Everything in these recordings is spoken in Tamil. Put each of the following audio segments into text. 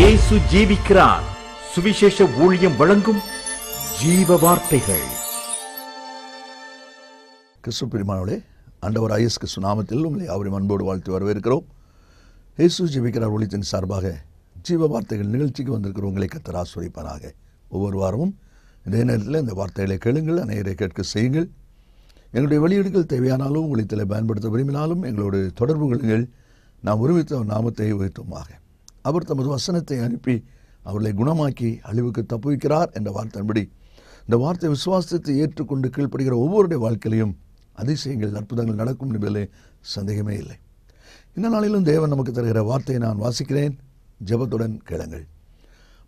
இயேசு ஜீவிக்கிறார் சுவிசேஷ ஊழியம் வழங்கும் ஜீவ வார்த்தைகள் கிறிஸ்து பிரிமானோடே அண்டவர் ஐஎஸ் கிறிஸ்து நாமத்தில் உங்களை அவரின் அன்போடு வாழ்த்து வரவேற்கிறோம் இயேசு ஜீவிக்கிறார் ஒளித்தின் சார்பாக ஜீவ வார்த்தைகள் நிகழ்ச்சிக்கு வந்திருக்கிற உங்களை கத்தர் ஆசிரியப்பானாக ஒவ்வொரு வாரமும் இதே நேரத்தில் இந்த வார்த்தைகளை கேளுங்கள் அனைவரை கேட்க செய்யுங்கள் எங்களுடைய வெளியீடுகள் தேவையானாலும் உங்களை பயன்படுத்த விரும்பினாலும் எங்களோடு தொடர்பு கொள்ளுங்கள் நாம் ஒருமித்த நாமத்தை உயர்த்துமாக அவர் தமது வசனத்தை அனுப்பி அவர்களை குணமாக்கி அழிவுக்கு தப்புவிக்கிறார் என்ற வார்த்தையின்படி இந்த வார்த்தை விசுவாசத்தை ஏற்றுக்கொண்டு கீழ்ப்படுகிற ஒவ்வொருடைய வாழ்க்கையிலையும் அதிசயங்கள் அற்புதங்கள் நடக்கும் என்பதிலே சந்தேகமே இல்லை இந்த நாளிலும் தேவன் நமக்கு தருகிற வார்த்தையை நான் வாசிக்கிறேன் ஜபத்துடன் கேளுங்கள்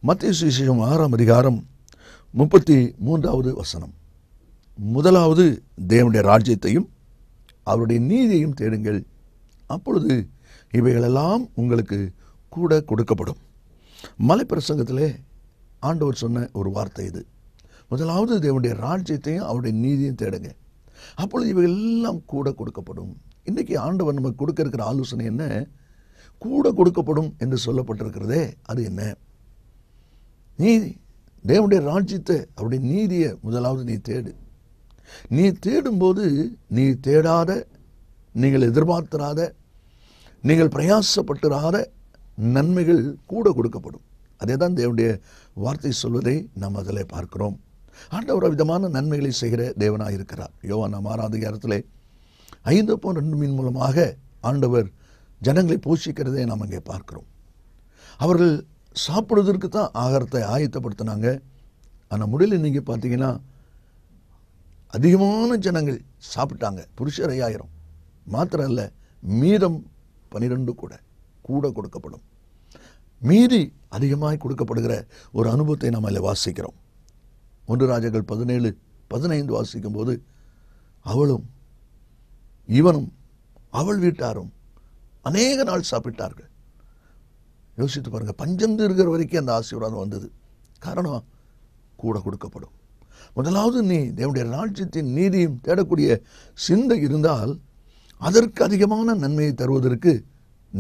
மத்திய சுவிசேஷம் ஆறாம் அதிகாரம் முப்பத்தி மூன்றாவது வசனம் முதலாவது தேவனுடைய ராஜ்யத்தையும் அவருடைய நீதியையும் தேடுங்கள் அப்பொழுது இவைகளெல்லாம் உங்களுக்கு கூட கொடுக்கப்படும் மலைப்பிரசங்கத்தில் ஆண்டவர் சொன்ன ஒரு வார்த்தை இது முதலாவது தேவனுடைய ராஜ்யத்தையும் அவருடைய நீதியும் தேடுங்க அப்பொழுது இவைகள் எல்லாம் கூட கொடுக்கப்படும் இன்றைக்கி ஆண்டவர் நமக்கு கொடுக்க இருக்கிற ஆலோசனை என்ன கூட கொடுக்கப்படும் என்று சொல்லப்பட்டிருக்கிறதே அது என்ன நீதி தேவனுடைய ராஜ்யத்தை அவருடைய நீதியை முதலாவது நீ தேடு நீ தேடும்போது நீ தேடாத நீங்கள் எதிர்பார்த்திராத நீங்கள் பிரயாசப்பட்டுராத நன்மைகள் கூட கொடுக்கப்படும் அதே தான் தேவனுடைய வார்த்தை சொல்வதை நாம் அதில் பார்க்கிறோம் ஆண்டவர் விதமான நன்மைகளை செய்கிற தேவனாக இருக்கிறார் யோவான் ஆறாவது இடத்துல ஐந்து போன் ரெண்டு மீன் மூலமாக ஆண்டவர் ஜனங்களை போஷிக்கிறதை நாம் அங்கே பார்க்கிறோம் அவர்கள் சாப்பிடுவதற்கு தான் ஆகாரத்தை ஆயத்தப்படுத்தினாங்க ஆனால் முடியல நீங்கள் பார்த்தீங்கன்னா அதிகமான ஜனங்கள் சாப்பிட்டாங்க புருஷர் ஐயாயிரம் மாத்திரம் இல்லை மீதம் பனிரெண்டு கூட கூட கொடுக்கப்படும் மீதி அதிகமாய் கொடுக்கப்படுகிற ஒரு அனுபவத்தை நாம் அதில் வாசிக்கிறோம் ஒன்று ராஜர்கள் பதினேழு பதினைந்து வாசிக்கும் போது அவளும் இவனும் அவள் வீட்டாரும் அநேக நாள் சாப்பிட்டார்கள் யோசித்து பாருங்கள் பஞ்சம் தீர்கிற வரைக்கும் அந்த ஆசீர்வாதம் வந்தது காரணம் கூட கொடுக்கப்படும் முதலாவது நீ தேவனுடைய ராஜ்யத்தின் நீதியும் தேடக்கூடிய சிந்தை இருந்தால் அதற்கு அதிகமான நன்மையை தருவதற்கு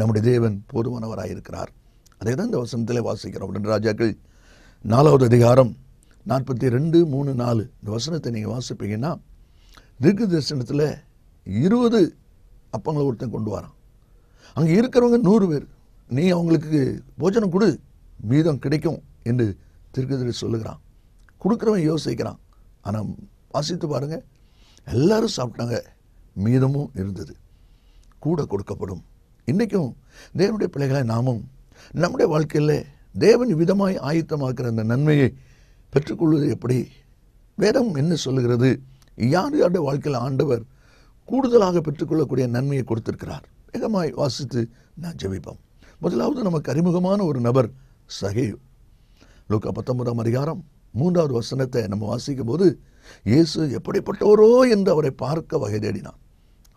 நம்முடைய தேவன் போதுமானவராயிருக்கிறார் அதை தான் இந்த வசனத்தில் வாசிக்கிறோம் ரெண்டு ராஜாக்கள் நாலாவது அதிகாரம் நாற்பத்தி ரெண்டு மூணு நாலு இந்த வசனத்தை நீங்கள் வாசிப்பீங்கன்னா திருக்கு தரிசனத்தில் இருபது அப்பங்களை ஒருத்தன் கொண்டு வரான் அங்கே இருக்கிறவங்க நூறு பேர் நீ அவங்களுக்கு போஜனம் கொடு மீதம் கிடைக்கும் என்று திருக்கதிரி சொல்லுகிறான் கொடுக்குறவன் யோசிக்கிறான் ஆனால் வாசித்து பாருங்கள் எல்லாரும் சாப்பிட்டாங்க மீதமும் இருந்தது கூட கொடுக்கப்படும் இன்றைக்கும் தேவனுடைய பிள்ளைகளை நாமும் நம்முடைய வாழ்க்கையில் தேவன் விதமாய் ஆயத்தமாக்குற அந்த நன்மையை பெற்றுக்கொள்வது எப்படி வேதம் என்ன சொல்லுகிறது யார் யாருடைய வாழ்க்கையில் ஆண்டவர் கூடுதலாக பெற்றுக்கொள்ளக்கூடிய நன்மையை கொடுத்திருக்கிறார் வேகமாய் வாசித்து நான் ஜெபிப்போம் முதலாவது நமக்கு அறிமுகமான ஒரு நபர் சகேயு லோக்கா பத்தொன்பதாம் அதிகாரம் மூன்றாவது வசனத்தை நம்ம வாசிக்கும் போது இயேசு எப்படிப்பட்டவரோ என்று அவரை பார்க்க வகை தேடினான்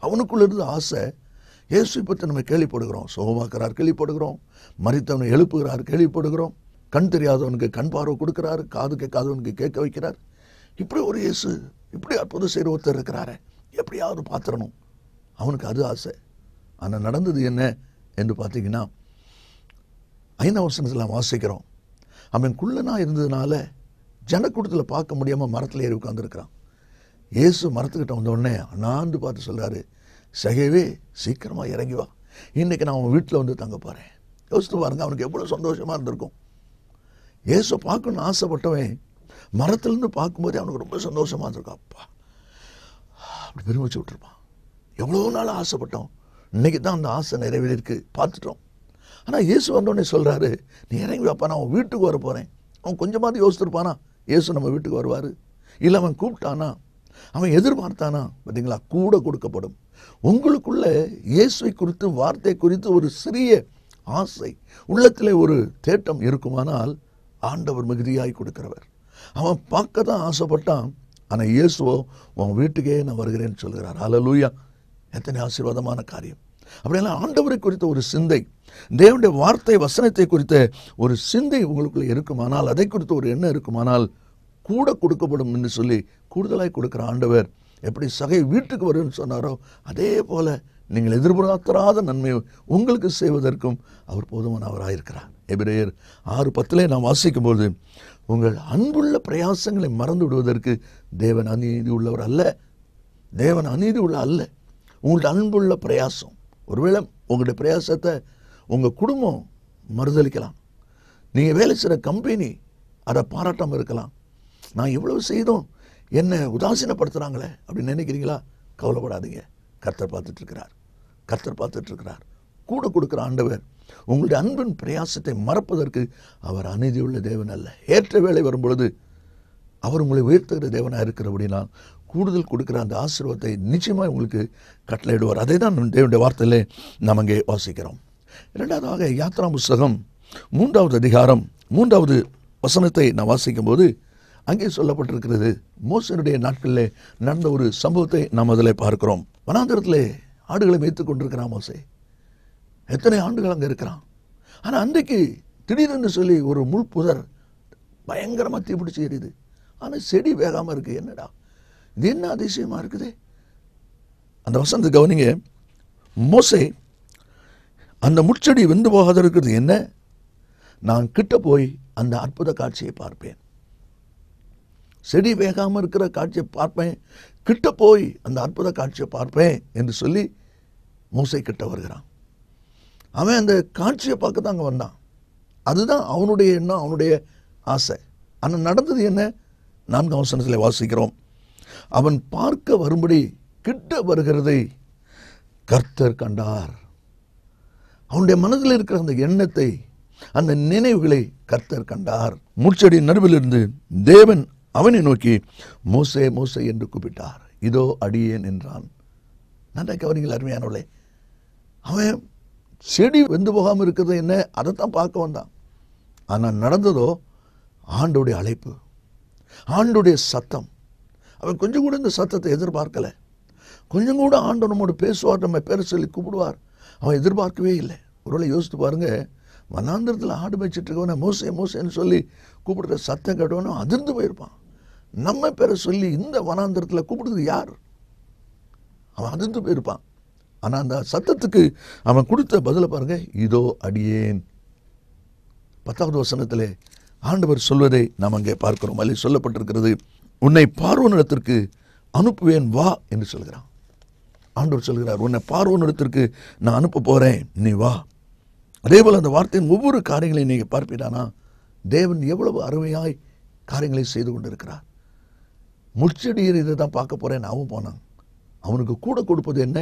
அவனுக்குள்ளிருந்து ஆசை இயேசு பற்றி நம்ம கேள்விப்படுகிறோம் சோகமாக்கிறார் கேள்விப்படுகிறோம் மறித்தவனை எழுப்புகிறார் கேள்விப்படுகிறோம் கண் தெரியாதவனுக்கு கண் பார்வை கொடுக்குறாரு காது கேட்காதவனுக்கு கேட்க வைக்கிறார் இப்படி ஒரு இயேசு இப்படி அற்புதம் செய்கிற ஒருத்தர் இருக்கிறாரே எப்படியாவது பார்த்துடணும் அவனுக்கு அது ஆசை ஆனால் நடந்தது என்ன என்று பார்த்தீங்கன்னா ஐந்தாம் வருஷத்தில் வாசிக்கிறோம் அவன் குள்ளனாக இருந்ததுனால ஜனக்கூட்டத்தில் பார்க்க முடியாமல் மரத்தில் ஏறி உட்காந்துருக்கிறான் இயேசு மரத்துக்கிட்ட வந்தோடனே அண்ணாந்து பார்த்து சொல்கிறாரு சகைவே சீக்கிரமாக இறங்கி வா இன்றைக்கி நான் அவன் வீட்டில் வந்து தங்க போகிறேன் யோசித்து பாருங்கள் அவனுக்கு எவ்வளோ சந்தோஷமாக இருந்திருக்கும் ஏசு பார்க்கணும்னு ஆசைப்பட்டவன் மரத்துலேருந்து பார்க்கும்போதே அவனுக்கு ரொம்ப சந்தோஷமாக இருந்திருக்கும் அப்பா அப்படி பெருமிச்சு விட்டுருப்பான் எவ்வளோ நாள் ஆசைப்பட்டோம் இன்றைக்கி தான் அந்த ஆசை நிறைவேறியிருக்கு பார்த்துட்டோம் ஆனால் இயேசு வந்தோடனே சொல்கிறாரு நீ இறங்கி வாப்பா நான் அவன் வீட்டுக்கு வர போகிறேன் அவன் கொஞ்சமாவது யோசிச்சிருப்பானா இயேசு நம்ம வீட்டுக்கு வருவார் இல்லை அவன் கூப்பிட்டானா அவன் எதிர்பார்த்தானா பார்த்தீங்களா கூட கொடுக்கப்படும் உங்களுக்குள்ள இயேசுவை குறித்து வார்த்தை குறித்து ஒரு சிறிய ஆசை உள்ளத்தில் ஒரு தேட்டம் இருக்குமானால் ஆண்டவர் மிகுதியாய் கொடுக்கிறவர் அவன் பார்க்க தான் ஆசைப்பட்டான் ஆனால் இயேசுவோ உன் வீட்டுக்கே நான் வருகிறேன்னு சொல்கிறார் அலலூயா எத்தனை ஆசீர்வாதமான காரியம் அப்படின்னா ஆண்டவரை குறித்த ஒரு சிந்தை தேவனுடைய வார்த்தை வசனத்தை குறித்த ஒரு சிந்தை உங்களுக்குள்ள இருக்குமானால் அதை குறித்த ஒரு எண்ணம் இருக்குமானால் கூட கொடுக்கப்படும் என்று சொல்லி கூடுதலாய் கொடுக்குற ஆண்டவர் எப்படி சகை வீட்டுக்கு வருன்னு சொன்னாரோ அதே போல் நீங்கள் எதிர்பார்த்தராத நன்மையை உங்களுக்கு செய்வதற்கும் அவர் போதுமானவராக இருக்கிறார் எபிரேயர் ஆறு பத்திலே நாம் வாசிக்கும்போது உங்கள் அன்புள்ள பிரயாசங்களை மறந்து விடுவதற்கு தேவன் அநீதி உள்ளவர் அல்ல தேவன் அநீதி உள்ள அல்ல உங்களுடைய அன்புள்ள பிரயாசம் ஒருவேளை உங்களுடைய பிரயாசத்தை உங்கள் குடும்பம் மறுதளிக்கலாம் நீங்கள் வேலை செய்கிற கம்பெனி அதை பாராட்டாமல் இருக்கலாம் நான் இவ்வளவு செய்தோம் என்னை உதாசீனப்படுத்துகிறாங்களே அப்படின்னு நினைக்கிறீங்களா கவலைப்படாதீங்க கர்த்தர் பார்த்துட்ருக்கிறார் கர்த்தர் பார்த்துட்ருக்கிறார் கூட கொடுக்குற ஆண்டவர் உங்களுடைய அன்பின் பிரயாசத்தை மறப்பதற்கு அவர் அநீதியுள்ள தேவன் அல்ல ஏற்ற வேலை வரும்பொழுது அவர் உங்களை உயர்த்துகிற தேவனாக இருக்கிறபடினால் கூடுதல் கொடுக்குற அந்த ஆசீர்வத்தை நிச்சயமாக உங்களுக்கு கட்டளையிடுவார் அதை தான் தேவனுடைய வார்த்தையில் நாம் அங்கே வாசிக்கிறோம் இரண்டாவதாக யாத்ரா புஸ்தகம் மூன்றாவது அதிகாரம் மூன்றாவது வசனத்தை நான் வாசிக்கும்போது அங்கே சொல்லப்பட்டிருக்கிறது மோசனுடைய நாட்களில் நடந்த ஒரு சம்பவத்தை நாம் அதில் பார்க்கிறோம் வனாந்திரத்தில் ஆடுகளை மேய்த்து கொண்டிருக்கிறான் மோசே எத்தனை ஆண்டுகள் அங்கே இருக்கிறான் ஆனால் அன்றைக்கு திடீர்னு சொல்லி ஒரு முள் புதர் பயங்கரமாக தீபிடிச்சு எரியுது ஆனால் செடி வேகாமல் இருக்குது என்னடா இது என்ன அதிசயமாக இருக்குது அந்த வசந்த கவனிங்க மோசை அந்த முட்செடி வெந்து போகாத இருக்கிறது என்ன நான் கிட்ட போய் அந்த அற்புத காட்சியை பார்ப்பேன் செடி வேகாமல் இருக்கிற காட்சியை பார்ப்பேன் கிட்ட போய் அந்த அற்புத காட்சியை பார்ப்பேன் என்று சொல்லி மூசை கிட்ட வருகிறான் அவன் அந்த காட்சியை பார்க்க தான் அங்கே வந்தான் அதுதான் அவனுடைய எண்ணம் அவனுடைய ஆசை ஆனால் நடந்தது என்ன நான்கு அவசரத்தில் வாசிக்கிறோம் அவன் பார்க்க வரும்படி கிட்ட வருகிறதை கர்த்தர் கண்டார் அவனுடைய மனதில் இருக்கிற அந்த எண்ணத்தை அந்த நினைவுகளை கர்த்தர் கண்டார் முச்செடி நடுவில் இருந்து தேவன் அவனை நோக்கி மோசே மோசே என்று கூப்பிட்டார் இதோ அடியேன் என்றான் நன்றாக கவனிங்கள் அருமையானவளே அவன் செடி வெந்து போகாமல் இருக்கிறது என்ன அதைத்தான் பார்க்க வந்தான் ஆனால் நடந்ததோ ஆண்டுடைய அழைப்பு ஆண்டுடைய சத்தம் அவன் கொஞ்சம் கூட இந்த சத்தத்தை எதிர்பார்க்கலை கொஞ்சம் கூட ஆண்டு நம்மோடு பேசுவார் நம்ம பேர் சொல்லி கூப்பிடுவார் அவன் எதிர்பார்க்கவே இல்லை ஒருவேளை யோசித்து பாருங்க மனாந்திரத்தில் ஆடு மேய்ச்சிட்டு இருக்கவனே மோசை மோசைன்னு சொல்லி கூப்பிடுற சத்தம் கேட்டவனும் அதிர்ந்து போயிருப்பான் நம்ம பேரை சொல்லி இந்த வனாந்திரத்தில் கூப்பிடுது யார் அவன் அதிர்ந்து போயிருப்பான் ஆனால் அந்த சத்தத்துக்கு அவன் கொடுத்த பதிலை பாருங்க இதோ அடியேன் பத்தாவது வசனத்தில் ஆண்டவர் சொல்வதை நாம் அங்கே பார்க்கிறோம் அதில் சொல்லப்பட்டிருக்கிறது உன்னை பார்வனிடத்திற்கு அனுப்புவேன் வா என்று சொல்கிறான் ஆண்டவர் சொல்கிறார் உன்னை பார்வனிடத்திற்கு நான் அனுப்ப போகிறேன் நீ வா அதே போல் அந்த வார்த்தையின் ஒவ்வொரு காரியங்களையும் நீங்கள் பார்ப்பீட்டானா தேவன் எவ்வளவு அருமையாய் காரியங்களை செய்து கொண்டிருக்கிறார் முச்சடியர் இதை தான் பார்க்க போகிறேன் அவன் போனான் அவனுக்கு கூட கொடுப்பது என்ன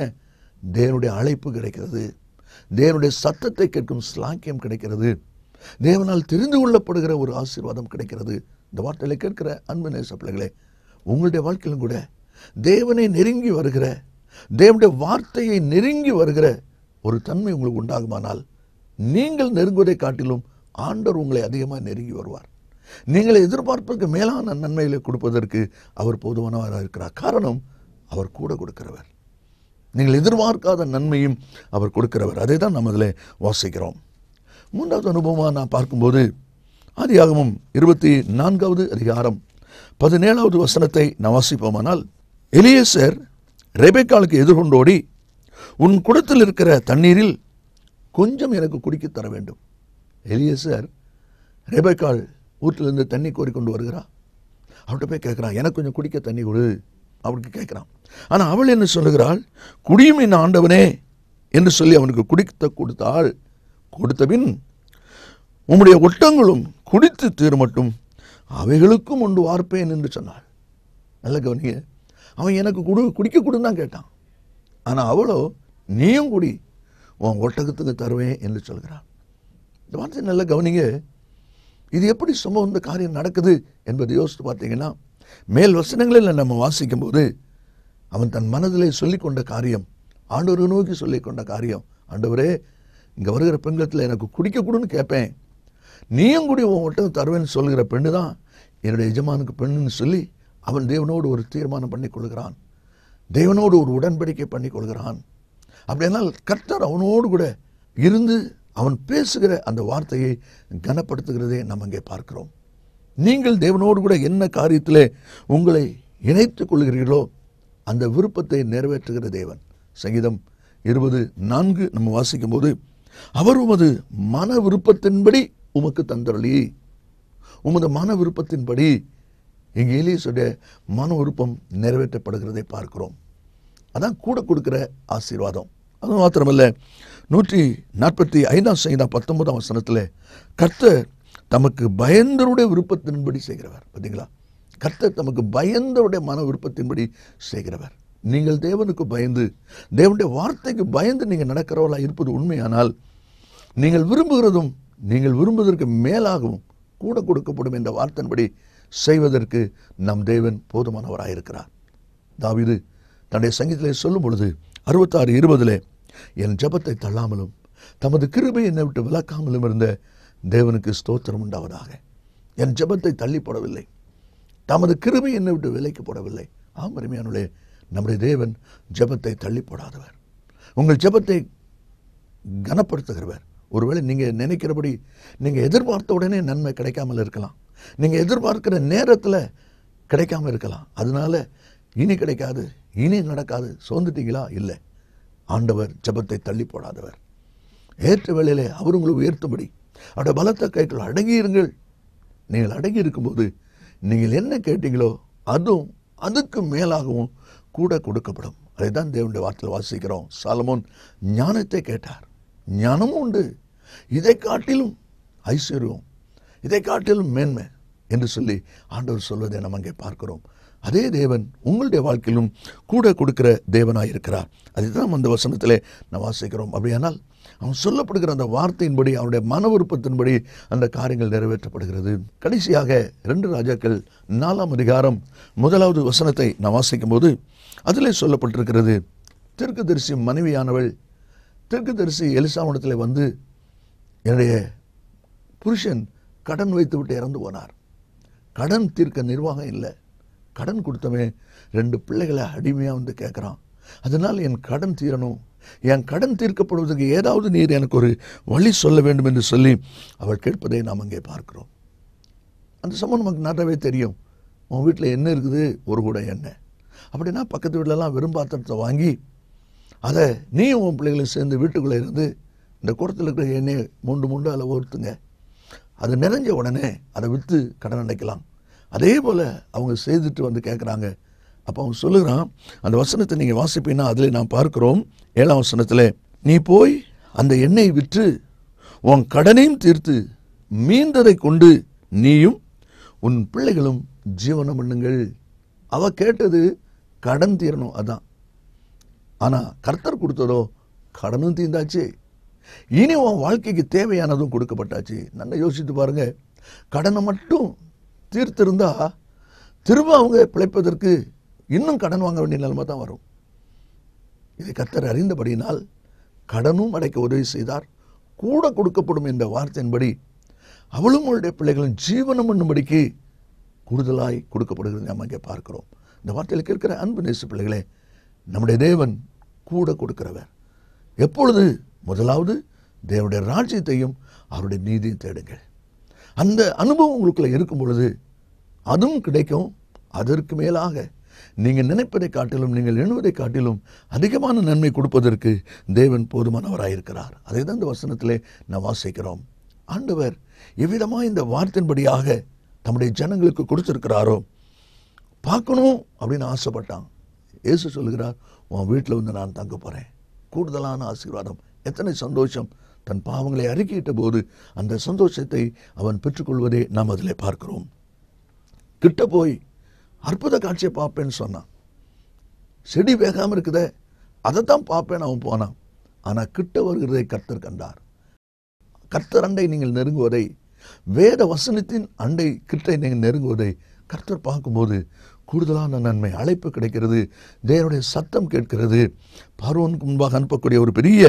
தேவனுடைய அழைப்பு கிடைக்கிறது தேவனுடைய சத்தத்தை கேட்கும் ஸ்லாக்கியம் கிடைக்கிறது தேவனால் தெரிந்து கொள்ளப்படுகிற ஒரு ஆசீர்வாதம் கிடைக்கிறது இந்த வார்த்தையில் கேட்கிற அன்பு நேச பிள்ளைகளே உங்களுடைய வாழ்க்கையிலும் கூட தேவனை நெருங்கி வருகிற தேவனுடைய வார்த்தையை நெருங்கி வருகிற ஒரு தன்மை உங்களுக்கு உண்டாகுமானால் நீங்கள் நெருங்குவதை காட்டிலும் ஆண்டவர் உங்களை அதிகமாக நெருங்கி வருவார் நீங்களை எதிர்பார்ப்பதற்கு மேலான நன்மைகளை கொடுப்பதற்கு அவர் போதுமானவராக இருக்கிறார் காரணம் அவர் கூட கொடுக்கிறவர் நீங்கள் எதிர்பார்க்காத நன்மையும் அவர் கொடுக்கிறவர் அதை தான் நம்ம அதில் வாசிக்கிறோம் மூன்றாவது அனுபவமாக நான் பார்க்கும்போது ஆதியாகமும் இருபத்தி நான்காவது அதிகாரம் பதினேழாவது வசனத்தை நான் வாசிப்போமானால் எலியேசர் ரெபேக்காலுக்கு எதிர்கொண்டோடி உன் குடத்தில் இருக்கிற தண்ணீரில் கொஞ்சம் எனக்கு குடிக்க தர வேண்டும் எலியேசர் ரெபேக்கால் ஊற்றிலிருந்து தண்ணி கோரிக்கொண்டு வருகிறாள் அவர்கிட்ட போய் கேட்குறான் எனக்கு கொஞ்சம் குடிக்க தண்ணி கொடு அவனுக்கு கேட்குறான் ஆனால் அவள் என்ன சொல்லுகிறாள் குடியும் என் ஆண்டவனே என்று சொல்லி அவனுக்கு குடித்த கொடுத்தாள் கொடுத்த பின் உன்னுடைய ஒட்டங்களும் குடித்து தீர்மட்டும் அவைகளுக்கும் ஒன்று வார்ப்பேன் என்று சொன்னாள் நல்ல கவனிங்க அவன் எனக்கு குடு குடிக்க கொடுன்னு தான் கேட்டான் ஆனால் அவளோ நீயும் குடி உன் ஒட்டகத்துக்கு தருவேன் என்று சொல்கிறான் இந்த வார்த்தை நல்ல கவனிங்க இது எப்படி சம்பவம் இந்த காரியம் நடக்குது என்பதை யோசித்து பார்த்தீங்கன்னா மேல் வசனங்களில் நம்ம வாசிக்கும்போது அவன் தன் மனதிலே சொல்லிக்கொண்ட காரியம் ஆண்டவரை நோக்கி சொல்லிக்கொண்ட காரியம் ஆண்டவரே இங்கே வருகிற பெண்களத்தில் எனக்கு குடிக்க கேட்பேன் நீயும் கூடி உன் ஒட்டம் தருவேன்னு சொல்கிற பெண்ணு தான் என்னுடைய எஜமானுக்கு பெண்ணுன்னு சொல்லி அவன் தேவனோடு ஒரு தீர்மானம் பண்ணி கொள்கிறான் தேவனோடு ஒரு உடன்படிக்கை பண்ணி கொள்கிறான் அப்படின்னால் கர்த்தர் அவனோடு கூட இருந்து அவன் பேசுகிற அந்த வார்த்தையை கனப்படுத்துகிறதே நம்ம அங்கே பார்க்கிறோம் நீங்கள் தேவனோடு கூட என்ன காரியத்தில் உங்களை இணைத்துக் கொள்கிறீர்களோ அந்த விருப்பத்தை நிறைவேற்றுகிற தேவன் சங்கீதம் இருபது நான்கு நம்ம வாசிக்கும் போது அவர் உமது மன விருப்பத்தின்படி உமக்கு தந்தரளி உமது மன விருப்பத்தின்படி எங்கள் ஏலியஸுடைய மன விருப்பம் நிறைவேற்றப்படுகிறதை பார்க்கிறோம் அதான் கூட கொடுக்குற ஆசீர்வாதம் அது மாத்திரமல்ல நூற்றி நாற்பத்தி ஐந்தாம் சங்கீதம் பத்தொன்பதாம் வசனத்தில் கர்த்தர் தமக்கு பயந்தருடைய விருப்பத்தின்படி செய்கிறவர் பார்த்தீங்களா கர்த்தர் தமக்கு பயந்தருடைய மன விருப்பத்தின்படி செய்கிறவர் நீங்கள் தேவனுக்கு பயந்து தேவனுடைய வார்த்தைக்கு பயந்து நீங்கள் நடக்கிறவர்களாக இருப்பது உண்மையானால் நீங்கள் விரும்புகிறதும் நீங்கள் விரும்புவதற்கு மேலாகவும் கூட கொடுக்கப்படும் என்ற வார்த்தையின்படி செய்வதற்கு நம் தேவன் போதுமானவராக இருக்கிறார் தாவிது தன்னுடைய சங்கீதத்தில் சொல்லும் பொழுது அறுபத்தாறு இருபதுலே என் ஜபத்தை தள்ளாமலும் தமது கிருபை என்னை விட்டு விளக்காமலும் இருந்த தேவனுக்கு ஸ்தோத்திரம் உண்டாவதாக என் ஜபத்தை போடவில்லை தமது கிருபை என்னை விட்டு விலைக்கு போடவில்லை ஆம் அருமையானுடைய நம்முடைய தேவன் ஜபத்தை போடாதவர் உங்கள் ஜபத்தை கனப்படுத்துகிறவர் ஒருவேளை நீங்கள் நினைக்கிறபடி நீங்கள் எதிர்பார்த்த உடனே நன்மை கிடைக்காமல் இருக்கலாம் நீங்கள் எதிர்பார்க்கிற நேரத்தில் கிடைக்காமல் இருக்கலாம் அதனால் இனி கிடைக்காது இனி நடக்காது சோர்ந்துட்டீங்களா இல்லை ஆண்டவர் ஜபத்தை தள்ளி போடாதவர் ஏற்ற வேளையிலே அவருங்களை உயர்த்தும்படி அவருடைய பலத்த கயிற்றில் அடங்கியிருங்கள் நீங்கள் அடங்கி இருக்கும்போது நீங்கள் என்ன கேட்டீங்களோ அதுவும் அதுக்கு மேலாகவும் கூட கொடுக்கப்படும் அதை தான் தேவனுடைய வார்த்தையில் வாசிக்கிறோம் சாலமோன் ஞானத்தை கேட்டார் ஞானமும் உண்டு இதை காட்டிலும் ஐஸ்வர்யம் இதை காட்டிலும் மேன்மை என்று சொல்லி ஆண்டவர் சொல்வதை நம்ம அங்கே பார்க்கிறோம் அதே தேவன் உங்களுடைய வாழ்க்கையிலும் கூட கொடுக்கிற தேவனாக இருக்கிறார் அதுதான் அந்த வசனத்தில் நான் வாசிக்கிறோம் அப்படியானால் அவன் சொல்லப்படுகிற அந்த வார்த்தையின்படி அவனுடைய மன விருப்பத்தின்படி அந்த காரியங்கள் நிறைவேற்றப்படுகிறது கடைசியாக ரெண்டு ராஜாக்கள் நாலாம் அதிகாரம் முதலாவது வசனத்தை நான் வாசிக்கும் போது அதிலே சொல்லப்பட்டிருக்கிறது தரிசி மனைவியானவள் தரிசி எலிசாமணத்தில் வந்து என்னுடைய புருஷன் கடன் வைத்துவிட்டு இறந்து போனார் கடன் தீர்க்க நிர்வாகம் இல்லை கடன் கொடுத்தவன் ரெண்டு பிள்ளைகளை அடிமையாக வந்து கேட்குறான் அதனால் என் கடன் தீரணும் என் கடன் தீர்க்கப்படுவதற்கு ஏதாவது நீர் எனக்கு ஒரு வழி சொல்ல வேண்டும் என்று சொல்லி அவள் கேட்பதை நாம் அங்கே பார்க்கிறோம் அந்த சம்பவம் நமக்கு நல்லாவே தெரியும் உன் வீட்டில் என்ன இருக்குது ஒரு கூட எண்ணெய் அப்படின்னா பக்கத்து வீட்டிலலாம் வெறும் பாத்திரத்தை வாங்கி அதை நீ உன் பிள்ளைகளை சேர்ந்து வீட்டுக்குள்ளே இருந்து இந்த குடத்தில் இருக்கிற எண்ணெய் மூண்டு மூண்டு அதில் ஒருத்துங்க அது நிறைஞ்ச உடனே அதை விற்று கடன் அடைக்கலாம் அதே போல் அவங்க செய்துட்டு வந்து கேட்குறாங்க அப்போ அவன் சொல்லுகிறான் அந்த வசனத்தை நீங்கள் வாசிப்பீங்கன்னா அதில் நான் பார்க்குறோம் ஏழாம் வசனத்தில் நீ போய் அந்த எண்ணெய் விற்று உன் கடனையும் தீர்த்து மீந்ததை கொண்டு நீயும் உன் பிள்ளைகளும் ஜீவனம் பண்ணுங்கள் அவ கேட்டது கடன் தீரணும் அதான் ஆனால் கர்த்தர் கொடுத்ததோ கடனும் தீர்ந்தாச்சு இனி உன் வாழ்க்கைக்கு தேவையானதும் கொடுக்கப்பட்டாச்சு நல்லா யோசித்து பாருங்கள் கடனை மட்டும் தீர்த்திருந்தா திரும்ப அவங்க பிழைப்பதற்கு இன்னும் கடன் வாங்க வேண்டிய நிலைமை தான் வரும் இதை கத்தர் அறிந்தபடியினால் கடனும் அடைக்க உதவி செய்தார் கூட கொடுக்கப்படும் என்ற வார்த்தையின்படி அவளும் அவளுடைய பிள்ளைகளின் ஜீவனம் என்னும்படிக்கு கூடுதலாய் கொடுக்கப்படுகிறது நாம் அங்கே பார்க்கிறோம் இந்த வார்த்தையில் கேட்கிற அன்பு நேசு பிள்ளைகளே நம்முடைய தேவன் கூட கொடுக்கிறவர் எப்பொழுது முதலாவது தேவனுடைய ராஜ்யத்தையும் அவருடைய நீதியும் தேடுங்கள் அந்த அனுபவம் உங்களுக்குள்ளே இருக்கும் பொழுது அதுவும் கிடைக்கும் அதற்கு மேலாக நீங்கள் நினைப்பதை காட்டிலும் நீங்கள் எண்ணுவதை காட்டிலும் அதிகமான நன்மை கொடுப்பதற்கு தேவன் போதுமானவராயிருக்கிறார் அதை தான் இந்த வசனத்திலே நான் வாசிக்கிறோம் ஆண்டவர் எவ்விதமாக இந்த வார்த்தையின்படியாக தம்முடைய ஜனங்களுக்கு கொடுத்துருக்கிறாரோ பார்க்கணும் அப்படின்னு ஆசைப்பட்டான் ஏசு சொல்லுகிறார் உன் வீட்டில் வந்து நான் தங்க போகிறேன் கூடுதலான ஆசீர்வாதம் எத்தனை சந்தோஷம் தன் பாவங்களை அறிக்கையிட்ட போது அந்த சந்தோஷத்தை அவன் பெற்றுக்கொள்வதை நாம் அதில் பார்க்கிறோம் கிட்ட போய் அற்புத காட்சியை பார்ப்பேன்னு சொன்னான் செடி வேகாமல் இருக்குதே அதைத்தான் பார்ப்பேன் அவன் போனான் ஆனால் கிட்ட வருகிறதை கர்த்தர் கண்டார் கர்த்தர் அண்டை நீங்கள் நெருங்குவதை வேத வசனத்தின் அண்டை கிட்டை நீங்கள் நெருங்குவதை கர்த்தர் பார்க்கும்போது கூடுதலான நன்மை அழைப்பு கிடைக்கிறது தேவனுடைய சத்தம் கேட்கிறது பார்வனுக்கு முன்பாக அனுப்பக்கூடிய ஒரு பெரிய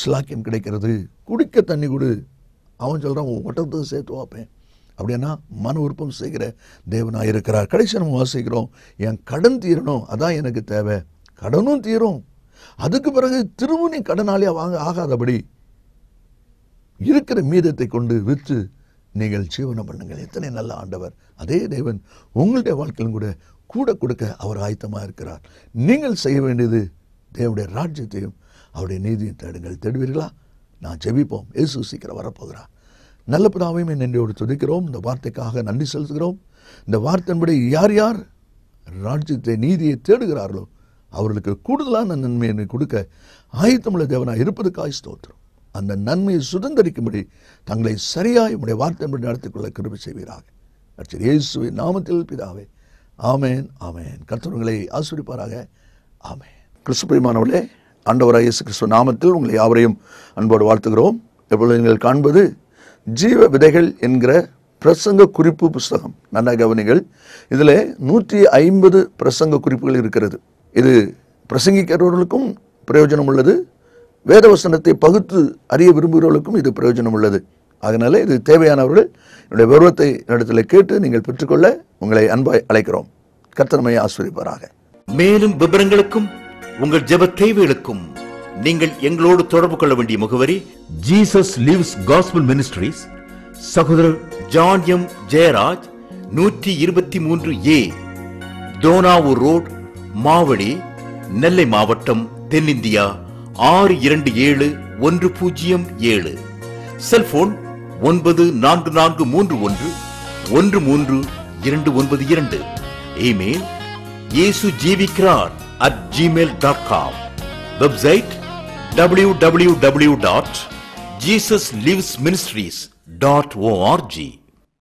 ஸ்லாக்கியம் கிடைக்கிறது குடிக்க தண்ணி கொடு அவன் சொல்கிறான் ஒட்டத்தை சேர்த்து வைப்பேன் அப்படின்னா மன உருப்பம் செய்கிற தேவனாக இருக்கிறார் கடைசி நம்ம வாசிக்கிறோம் என் கடன் தீரணும் அதான் எனக்கு தேவை கடனும் தீரும் அதுக்கு பிறகு திரும்ப நீ கடனாளியாக வாங்க ஆகாதபடி இருக்கிற மீதத்தை கொண்டு விற்று நீங்கள் ஜீவனம் பண்ணுங்கள் எத்தனை நல்ல ஆண்டவர் அதே தேவன் உங்களுடைய வாழ்க்கையிலும் கூட கூட கொடுக்க அவர் ஆயத்தமாக இருக்கிறார் நீங்கள் செய்ய வேண்டியது தேவடைய ராஜ்யத்தையும் அவருடைய நீதியும் தேடுங்கள் தேடுவீர்களா நான் ஜெபிப்போம் இயேசு சீக்கிரம் வரப்போகிறார் நல்ல பிதாவையும் நன்றியோடு துதிக்கிறோம் இந்த வார்த்தைக்காக நன்றி செலுத்துகிறோம் இந்த வார்த்தையின்படி யார் யார் ராஜ்யத்தை நீதியை தேடுகிறார்களோ அவர்களுக்கு கூடுதலான நன்மையை கொடுக்க ஆயத்தமுள்ள தேவனாக இருப்பதுக்காக ஸ்தோத்திரம் அந்த நன்மையை சுதந்திரிக்கும்படி தங்களை சரியாய் உடைய வார்த்தையின்படி நடத்திக்கொள்ள கிருபி செய்வீராக இயேசுவின் நாமத்தில் பிதாவே ஆமேன் ஆமேன் கத்தவர்களை ஆசிரிப்பாராக ஆமேன் கிறிஸ்துபிரியமானவர்களே அண்டவராக இயேசு கிறிஸ்துவ நாமத்தில் உங்களை யாவரையும் அன்போடு வாழ்த்துகிறோம் எப்பொழுது நீங்கள் காண்பது ஜீவ விதைகள் என்கிற பிரசங்க குறிப்பு புஸ்தகம் நல்லா கவனிகள் இதில் நூற்றி ஐம்பது பிரசங்க குறிப்புகள் இருக்கிறது இது பிரசங்கிக்கிறவர்களுக்கும் பிரயோஜனம் உள்ளது வேதவசனத்தை பகுத்து அறிய விரும்புகிறவர்களுக்கும் இது பிரயோஜனம் உள்ளது அதனால இது தேவையானவர்கள் என்னுடைய பருவத்தை என்னிடத்தில் கேட்டு நீங்கள் பெற்றுக்கொள்ள உங்களை அன்பாய் அழைக்கிறோம் கர்த்தனமையை ஆஸ்வதிப்பாராக மேலும் விபரங்களுக்கும் உங்கள் ஜெப தேவைகளுக்கும் நீங்கள் எங்களோடு தொடர்பு கொள்ள வேண்டிய முகவரி ஜீசஸ் லிவ்ஸ் காஸ்பிள் மினிஸ்ட்ரிஸ் சகோதரர் ஜான் எம் ஜெயராஜ் நூற்றி இருபத்தி மூன்று ஏ தோனாவூர் ரோட் மாவடி நெல்லை மாவட்டம் தென்னிந்தியா ஆறு இரண்டு ஏழு ஒன்று பூஜ்ஜியம் ஏழு செல்போன் ஒன்பது நான்கு நான்கு மூன்று ஒன்று ஒன்று மூன்று இரண்டு ஒன்பது இரண்டு இமெயில் இயேசு ஜீவிக்கிறார் at Gmail dot com website W W W dot Jesus lives ministries dot O R G